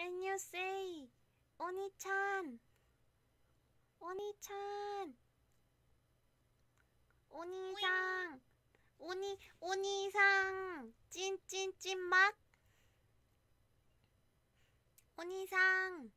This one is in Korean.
Can you say 오니찬 오니찬 오니상 오니 오니상 찐찐찐막 오니상